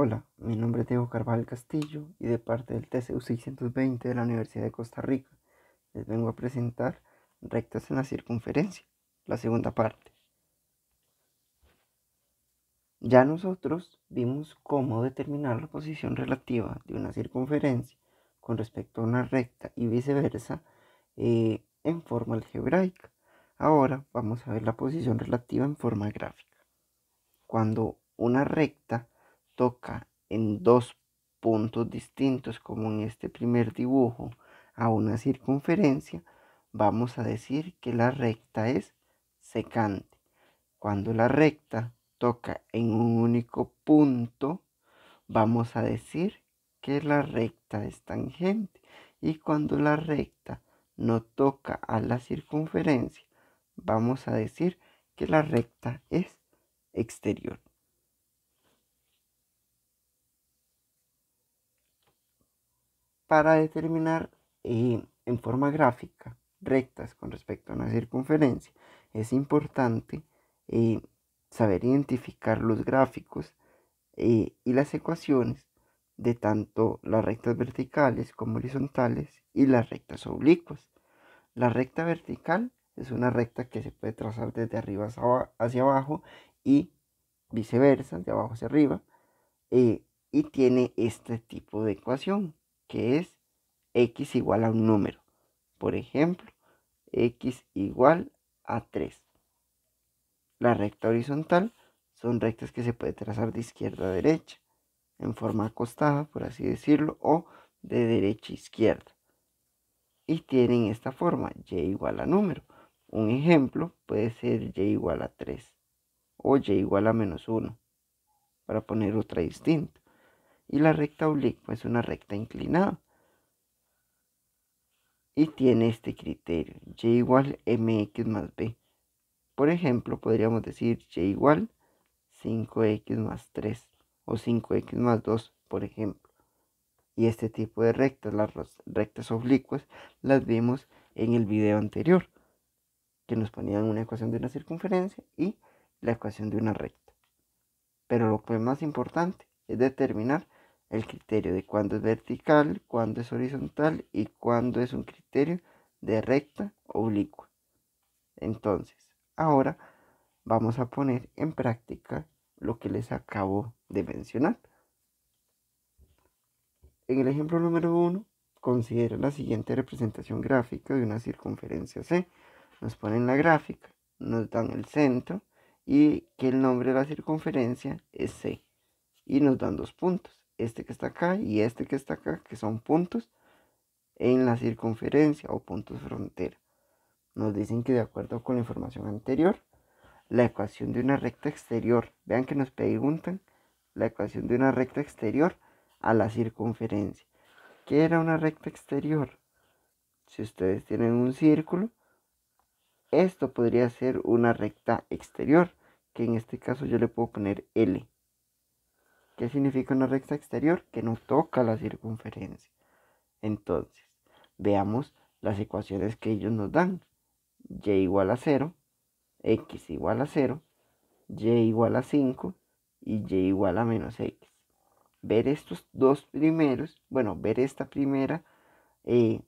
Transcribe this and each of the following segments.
Hola, mi nombre es Diego Carvajal Castillo y de parte del TCU 620 de la Universidad de Costa Rica les vengo a presentar Rectas en la Circunferencia, la segunda parte. Ya nosotros vimos cómo determinar la posición relativa de una circunferencia con respecto a una recta y viceversa eh, en forma algebraica. Ahora vamos a ver la posición relativa en forma gráfica. Cuando una recta toca en dos puntos distintos, como en este primer dibujo, a una circunferencia, vamos a decir que la recta es secante. Cuando la recta toca en un único punto, vamos a decir que la recta es tangente. Y cuando la recta no toca a la circunferencia, vamos a decir que la recta es exterior. para determinar eh, en forma gráfica rectas con respecto a una circunferencia. Es importante eh, saber identificar los gráficos eh, y las ecuaciones de tanto las rectas verticales como horizontales y las rectas oblicuas. La recta vertical es una recta que se puede trazar desde arriba hacia abajo y viceversa, de abajo hacia arriba, y tiene este tipo de ecuación que es x igual a un número. Por ejemplo, x igual a 3. La recta horizontal son rectas que se puede trazar de izquierda a derecha, en forma acostada, por así decirlo, o de derecha a izquierda. Y tienen esta forma, y igual a número. Un ejemplo puede ser y igual a 3 o y igual a menos 1, para poner otra distinta y la recta oblicua es una recta inclinada. Y tiene este criterio, y igual mx más b. Por ejemplo, podríamos decir y igual 5x más 3 o 5x más 2, por ejemplo. Y este tipo de rectas, las rectas oblicuas, las vimos en el video anterior, que nos ponían una ecuación de una circunferencia y la ecuación de una recta. Pero lo que es más importante es determinar el criterio de cuándo es vertical, cuándo es horizontal y cuándo es un criterio de recta oblicua. Entonces, ahora vamos a poner en práctica lo que les acabo de mencionar. En el ejemplo número 1, considera la siguiente representación gráfica de una circunferencia C. Nos ponen la gráfica, nos dan el centro y que el nombre de la circunferencia es C. Y nos dan dos puntos este que está acá y este que está acá, que son puntos en la circunferencia o puntos frontera. Nos dicen que de acuerdo con la información anterior, la ecuación de una recta exterior, vean que nos preguntan la ecuación de una recta exterior a la circunferencia. ¿Qué era una recta exterior? Si ustedes tienen un círculo, esto podría ser una recta exterior, que en este caso yo le puedo poner L. ¿Qué significa una recta exterior? Que no toca la circunferencia. Entonces, veamos las ecuaciones que ellos nos dan. Y igual a 0, x igual a 0, y igual a 5 y y igual a menos x. Ver estos dos primeros, bueno, ver esta primera eh,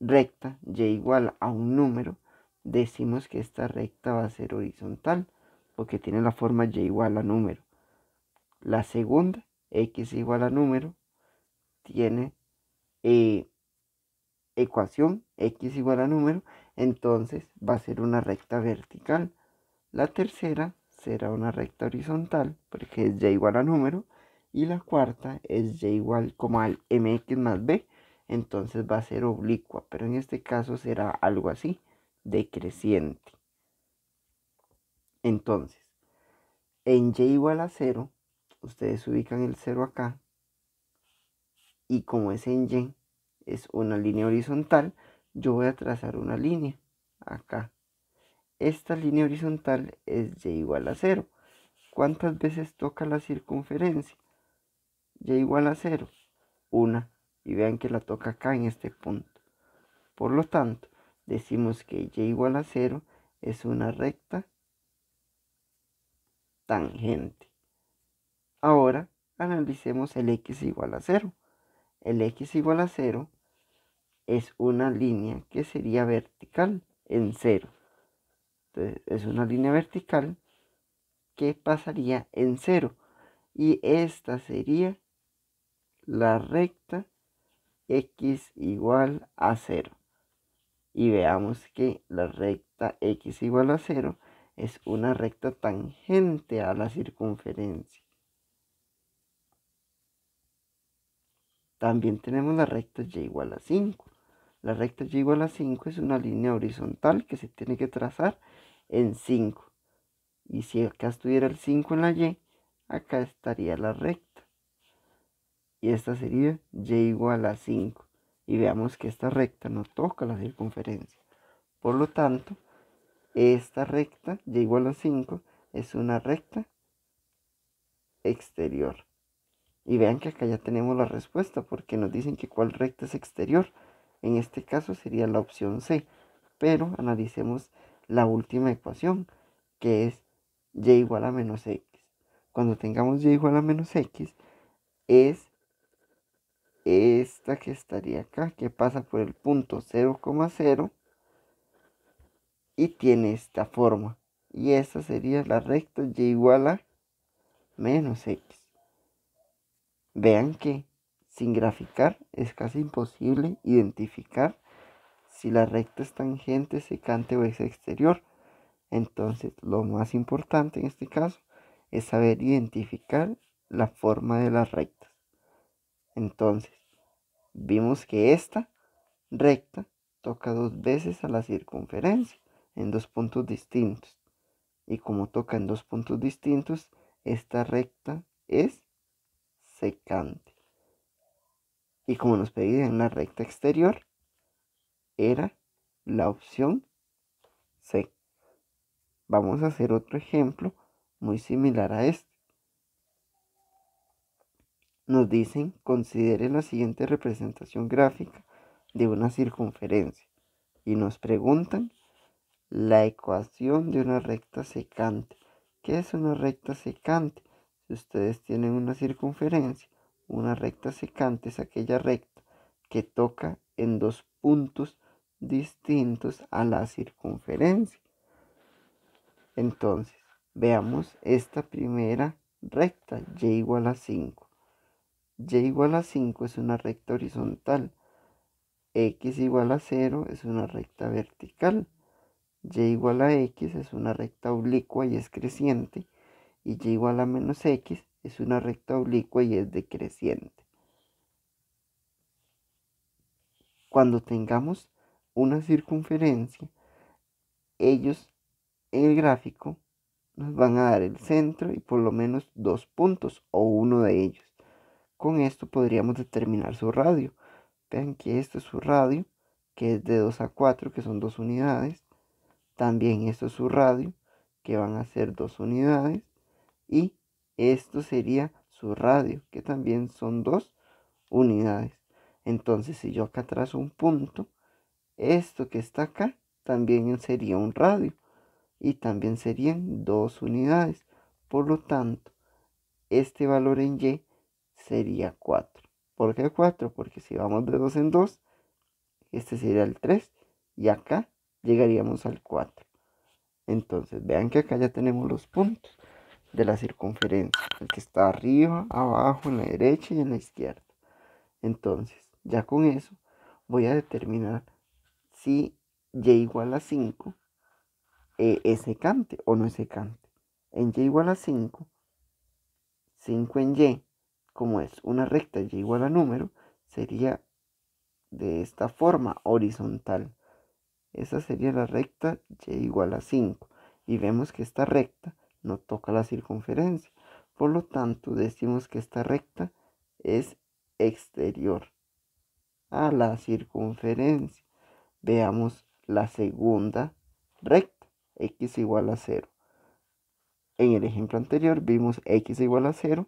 recta, y igual a un número, decimos que esta recta va a ser horizontal, porque tiene la forma y igual a número. La segunda, x igual a número, tiene eh, ecuación x igual a número, entonces va a ser una recta vertical. La tercera será una recta horizontal, porque es y igual a número. Y la cuarta es y igual como al mx más b, entonces va a ser oblicua, pero en este caso será algo así, decreciente. Entonces, en y igual a cero, ustedes ubican el 0 acá y como es en Y, es una línea horizontal, yo voy a trazar una línea acá. Esta línea horizontal es Y igual a cero. ¿Cuántas veces toca la circunferencia? Y igual a 0. Una. Y vean que la toca acá en este punto. Por lo tanto, decimos que Y igual a cero es una recta tangente analicemos el x igual a 0. El x igual a 0 es una línea que sería vertical en 0. Entonces es una línea vertical que pasaría en 0. Y esta sería la recta x igual a 0. Y veamos que la recta x igual a 0 es una recta tangente a la circunferencia. También tenemos la recta y igual a 5. La recta y igual a 5 es una línea horizontal que se tiene que trazar en 5. Y si acá estuviera el 5 en la y, acá estaría la recta. Y esta sería y igual a 5. Y veamos que esta recta no toca la circunferencia. Por lo tanto, esta recta y igual a 5 es una recta exterior. Y vean que acá ya tenemos la respuesta porque nos dicen que cuál recta es exterior. En este caso sería la opción C. Pero analicemos la última ecuación que es y igual a menos x. Cuando tengamos y igual a menos x es esta que estaría acá, que pasa por el punto 0,0 y tiene esta forma. Y esta sería la recta y igual a menos x. Vean que sin graficar es casi imposible identificar si la recta es tangente, secante o es exterior. Entonces lo más importante en este caso es saber identificar la forma de las rectas. Entonces, vimos que esta recta toca dos veces a la circunferencia en dos puntos distintos. Y como toca en dos puntos distintos, esta recta es secante. Este y como nos pedían la recta exterior, era la opción C. Vamos a hacer otro ejemplo muy similar a este. Nos dicen, considere la siguiente representación gráfica de una circunferencia. Y nos preguntan la ecuación de una recta secante. ¿Qué es una recta secante? ustedes tienen una circunferencia, una recta secante es aquella recta que toca en dos puntos distintos a la circunferencia. Entonces, veamos esta primera recta, y igual a 5. y igual a 5 es una recta horizontal. x igual a 0 es una recta vertical. y igual a x es una recta oblicua y es creciente y y igual a menos x es una recta oblicua y es decreciente. Cuando tengamos una circunferencia, ellos en el gráfico nos van a dar el centro y por lo menos dos puntos o uno de ellos. Con esto podríamos determinar su radio. Vean que esto es su radio, que es de 2 a 4, que son dos unidades. También esto es su radio, que van a ser dos unidades y esto sería su radio, que también son dos unidades. Entonces, si yo acá trazo un punto, esto que está acá también sería un radio y también serían dos unidades. Por lo tanto, este valor en Y sería 4. ¿Por qué 4? Porque si vamos de 2 en 2, este sería el 3 y acá llegaríamos al 4. Entonces, vean que acá ya tenemos los puntos de la circunferencia, el que está arriba, abajo, en la derecha y en la izquierda. Entonces, ya con eso voy a determinar si y igual a 5 eh, es secante o no es secante. En y igual a 5, 5 en y, como es una recta y igual a número, sería de esta forma horizontal. Esa sería la recta y igual a 5. Y vemos que esta recta no toca la circunferencia. Por lo tanto, decimos que esta recta es exterior a la circunferencia. Veamos la segunda recta, x igual a 0. En el ejemplo anterior vimos x igual a 0,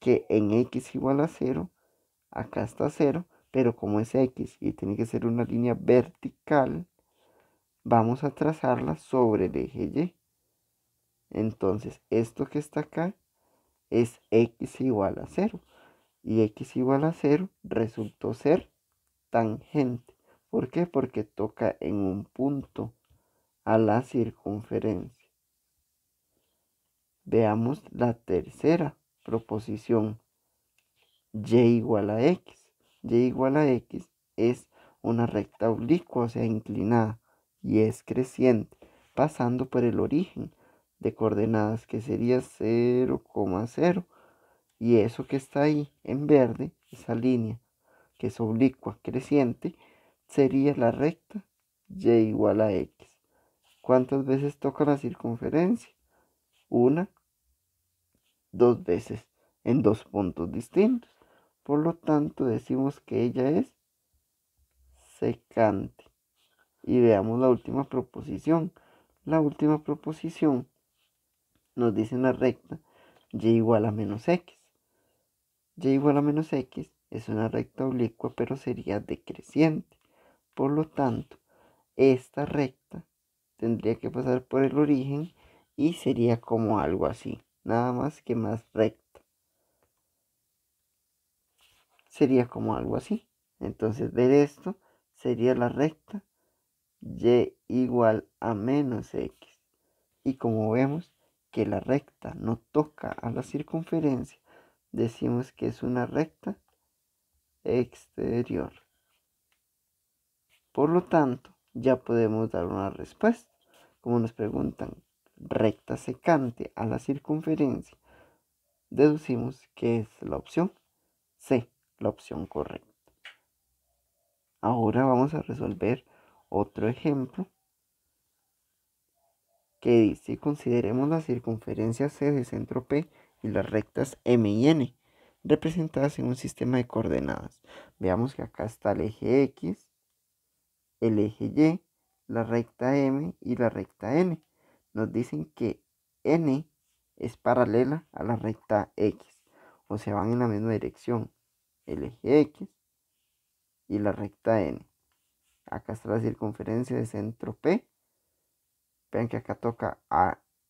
que en x igual a 0, acá está 0, pero como es x y tiene que ser una línea vertical, vamos a trazarla sobre el eje y. Entonces, esto que está acá es x igual a 0. Y x igual a 0 resultó ser tangente. ¿Por qué? Porque toca en un punto a la circunferencia. Veamos la tercera proposición. Y igual a x. Y igual a x es una recta oblicua, o sea, inclinada, y es creciente, pasando por el origen de coordenadas que sería 0,0 y eso que está ahí en verde, esa línea que es oblicua creciente, sería la recta y igual a x. ¿Cuántas veces toca la circunferencia? Una, dos veces en dos puntos distintos. Por lo tanto, decimos que ella es secante. Y veamos la última proposición. La última proposición nos dice la recta y igual a menos x. y igual a menos x es una recta oblicua pero sería decreciente. Por lo tanto, esta recta tendría que pasar por el origen y sería como algo así, nada más que más recta. Sería como algo así. Entonces, de esto sería la recta y igual a menos x. Y como vemos, que la recta no toca a la circunferencia, decimos que es una recta exterior. Por lo tanto, ya podemos dar una respuesta. Como nos preguntan, recta secante a la circunferencia, deducimos que es la opción C, la opción correcta. Ahora vamos a resolver otro ejemplo que dice consideremos las circunferencias C de centro P y las rectas M y N representadas en un sistema de coordenadas. Veamos que acá está el eje X, el eje Y, la recta M y la recta N. Nos dicen que N es paralela a la recta X, o sea, van en la misma dirección, el eje X y la recta N. Acá está la circunferencia de centro P Vean que acá toca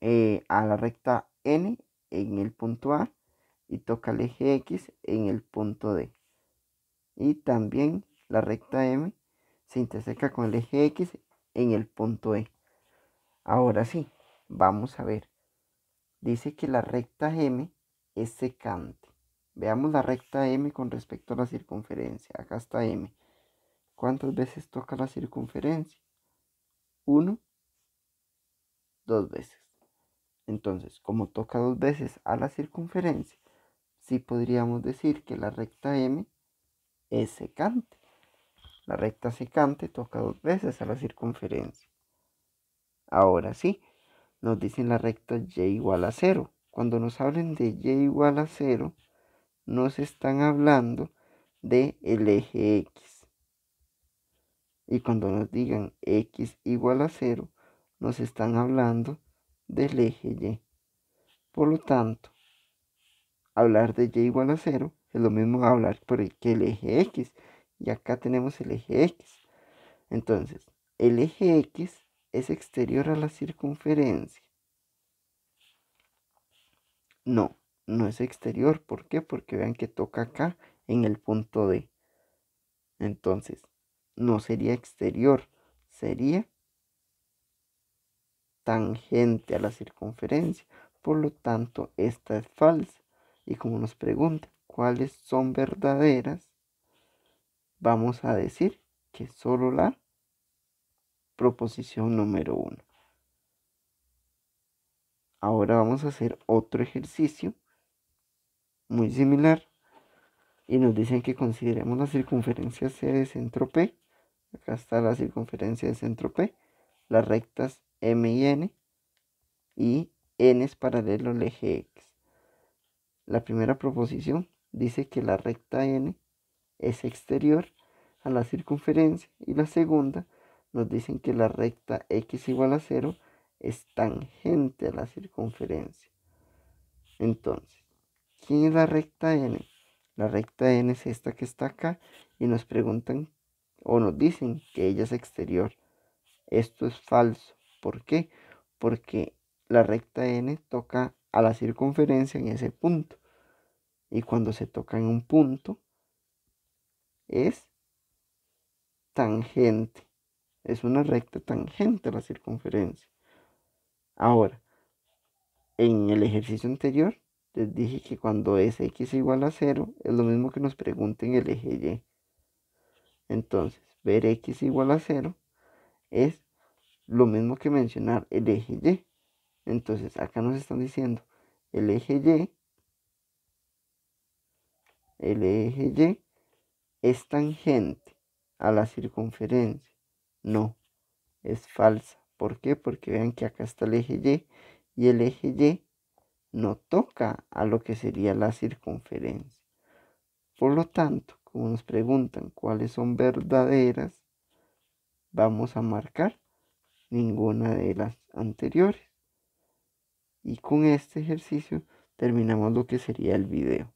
eh, a, la recta N en el punto A y toca el eje X en el punto D. Y también la recta M se interseca con el eje X en el punto E. Ahora sí, vamos a ver. Dice que la recta M es secante. Veamos la recta M con respecto a la circunferencia. Acá está M. ¿Cuántas veces toca la circunferencia? 1 dos veces. Entonces, como toca dos veces a la circunferencia, sí podríamos decir que la recta M es secante. La recta secante toca dos veces a la circunferencia. Ahora sí, nos dicen la recta Y igual a cero. Cuando nos hablen de Y igual a cero, nos están hablando de el eje X. Y cuando nos digan X igual a cero, nos están hablando del eje Y. Por lo tanto, hablar de Y igual a 0 es lo mismo hablar por que el eje X. Y acá tenemos el eje X. Entonces, el eje X es exterior a la circunferencia. No, no es exterior. ¿Por qué? Porque vean que toca acá en el punto D. Entonces, no sería exterior, sería tangente a la circunferencia. Por lo tanto, esta es falsa. Y como nos pregunta cuáles son verdaderas, vamos a decir que solo la proposición número 1. Ahora vamos a hacer otro ejercicio muy similar y nos dicen que consideremos la circunferencia C de centro P. Acá está la circunferencia de centro P. Las rectas M y N y N es paralelo al eje X. La primera proposición dice que la recta N es exterior a la circunferencia y la segunda nos dicen que la recta X igual a 0 es tangente a la circunferencia. Entonces, ¿quién es la recta N? La recta N es esta que está acá y nos preguntan o nos dicen que ella es exterior. Esto es falso. ¿Por qué? Porque la recta n toca a la circunferencia en ese punto. Y cuando se toca en un punto, es tangente. Es una recta tangente a la circunferencia. Ahora, en el ejercicio anterior les dije que cuando es x igual a 0 es lo mismo que nos pregunten el eje y. Entonces, ver x igual a 0 es lo mismo que mencionar el eje Y. Entonces, acá nos están diciendo el eje Y, el eje Y es tangente a la circunferencia. No, es falsa. ¿Por qué? Porque vean que acá está el eje Y y el eje Y no toca a lo que sería la circunferencia. Por lo tanto, como nos preguntan cuáles son verdaderas, vamos a marcar ninguna de las anteriores. Y con este ejercicio terminamos lo que sería el video.